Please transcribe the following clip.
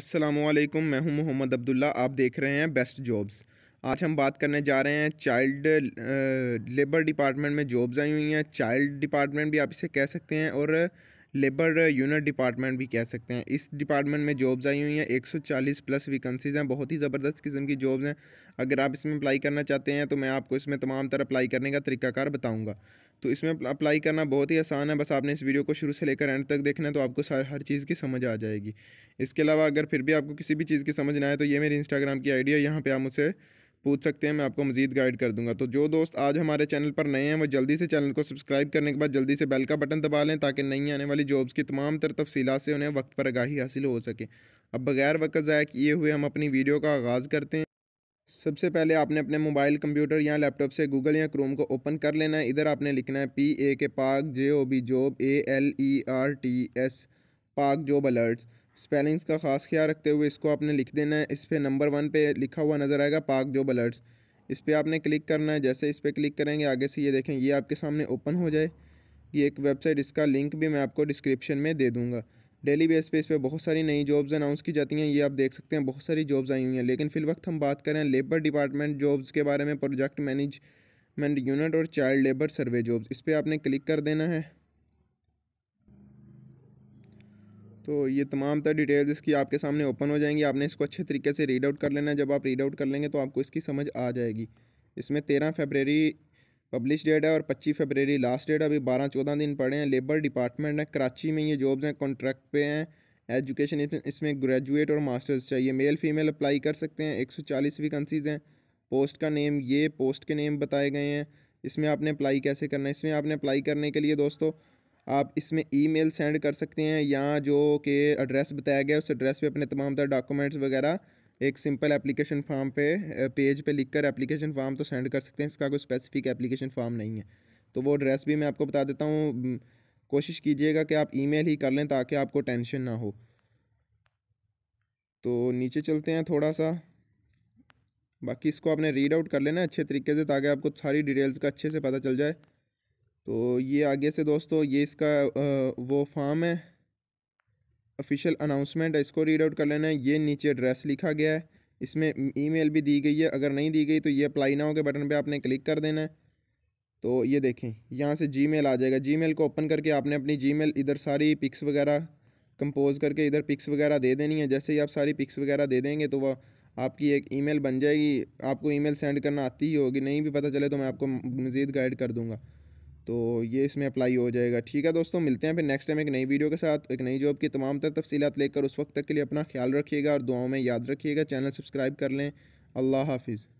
असलम मैं हूं मोहम्मद अब्दुल्ला आप देख रहे हैं बेस्ट जॉब्स आज हम बात करने जा रहे हैं चाइल्ड लेबर डिपार्टमेंट में जॉब्स आई हुई हैं चाइल्ड डिपार्टमेंट भी आप इसे कह सकते हैं और लेबर यूनिट डिपार्टमेंट भी कह सकते हैं इस डिपार्टमेंट में जॉब्स आई हुई हैं 140 प्लस वैकेंसीज़ हैं बहुत ही ज़बरदस्त किस्म की जॉब्स हैं अगर आप इसमें अप्लाई करना चाहते हैं तो मैं आपको इसमें तमाम तरह अप्लाई करने का तरीकाकार बताऊँगा तो इसमें अप्लाई करना बहुत ही आसान है बस आपने इस वीडियो को शुरू से लेकर एंड तक देखना है तो आपको हर चीज़ की समझ आ जाएगी इसके अलावा अगर फिर भी आपको किसी भी चीज़ की समझ ना आए तो ये मेरी इंस्टाग्राम की आइडिया यहाँ पर आप मुझसे पूछ सकते हैं मैं आपको मजीद गाइड कर दूंगा तो जो दोस्त आज हमारे चैनल पर नए हैं वो जल्दी से चैनल को सब्सक्राइब करने के बाद जल्दी से बेल का बटन दबा लें ताकि नई आने वाली जॉब्स की तमाम तर तफसी से उन्हें वक्त पर आगाही हासिल हो सके अब बगैर वक्त ज़ाया किए हुए हम अपनी वीडियो का आगाज़ करते हैं सबसे पहले आपने अपने मोबाइल कंप्यूटर या लैपटॉप से गूगल या क्रोम को ओपन कर लेना है इधर आपने लिखना है P A K Pak J O B job A L E R T S Pak job alerts spellings का खास ख्याल रखते हुए इसको आपने लिख देना है इस पर नंबर वन पे लिखा हुआ नज़र आएगा पाक जॉब अलर्ट्स इस पर आपने क्लिक करना है जैसे इस पर क्लिक करेंगे आगे से ये देखें ये आपके सामने ओपन हो जाए ये एक वेबसाइट इसका लिंक भी मैं आपको डिस्क्रिप्शन में दे दूँगा डेली बेस पे इस पर बहुत सारी नई जॉब्स अनाउंस की जाती हैं ये आप देख सकते हैं बहुत सारी जॉब्स आई हुई हैं लेकिन फिल वक्त हम बात करें लेबर डिपार्टमेंट जॉब्स के बारे में प्रोजेक्ट मैनेजमेंट यूनिट और चाइल्ड लेबर सर्वे जॉब्स इस पर आपने क्लिक कर देना है तो ये तमाम तर डिटेल्स इसकी आपके सामने ओपन हो जाएंगी आपने इसको अच्छे तरीके से रीड आउट कर लेना जब आप रीड आउट कर लेंगे तो आपको इसकी समझ आ जाएगी इसमें तेरह फेबरेरी पब्लिश डेट है और पच्चीस फेबररी लास्ट डेट अभी बारह चौदह दिन पड़े हैं लेबर डिपार्टमेंट है कराची में ये जॉब्स हैं कॉन्ट्रैक्ट पे हैं एजुकेशन इसमें ग्रेजुएट और मास्टर्स चाहिए मेल फीमेल अप्लाई कर सकते हैं एक सौ चालीस वैकेंसीज़ हैं पोस्ट का नेम ये पोस्ट के नेम बताए गए हैं इसमें आपने अप्लाई कैसे करना है इसमें आपने अप्लाई करने के लिए दोस्तों आप इसमें ईमेल सेंड कर सकते हैं या जो कि एड्रेस बताया गया उस एड्रेस पे अपने तमाम तरह डॉक्यूमेंट्स वगैरह एक सिंपल एप्लीकेशन फॉर्म पे पेज पे लिखकर एप्लीकेशन फॉर्म तो सेंड कर सकते हैं इसका कोई स्पेसिफिक एप्लीकेशन फॉर्म नहीं है तो वो एड्रेस भी मैं आपको बता देता हूँ कोशिश कीजिएगा कि आप ईमेल ही कर लें ताकि आपको टेंशन ना हो तो नीचे चलते हैं थोड़ा सा बाकी इसको आपने रीड आउट कर लेना अच्छे तरीके से ताकि आपको सारी डिटेल्स का अच्छे से पता चल जाए तो ये आगे से दोस्तों ये इसका वो फॉर्म है ऑफिशियल अनाउंसमेंट है इसको रीड आउट कर लेना है ये नीचे एड्रेस लिखा गया है इसमें ईमेल भी दी गई है अगर नहीं दी गई तो ये अप्लाई ना हो के बटन पे आपने क्लिक कर देना है तो ये देखें यहाँ से जीमेल आ जाएगा जीमेल को ओपन करके आपने अपनी जीमेल इधर सारी पिक्स वगैरह कंपोज करके इधर पिक्स वगैरह दे देनी है जैसे ही आप सारी पिक्स वगैरह दे देंगे तो वह आपकी एक ईमेल बन जाएगी आपको ईमेल सेंड करना आती ही होगी नहीं भी पता चले तो मैं आपको मज़ीद गाइड कर दूँगा तो ये इसमें अप्लाई हो जाएगा ठीक है दोस्तों मिलते हैं फिर नेक्स्ट टाइम एक नई वीडियो के साथ एक नई जॉब की तमाम तर तफसीत लेकर उस वक्त तक के लिए अपना ख्याल रखिएगा और दुआओं में याद रखिएगा चैनल सब्सक्राइब कर लें अल्लाह हाफिज़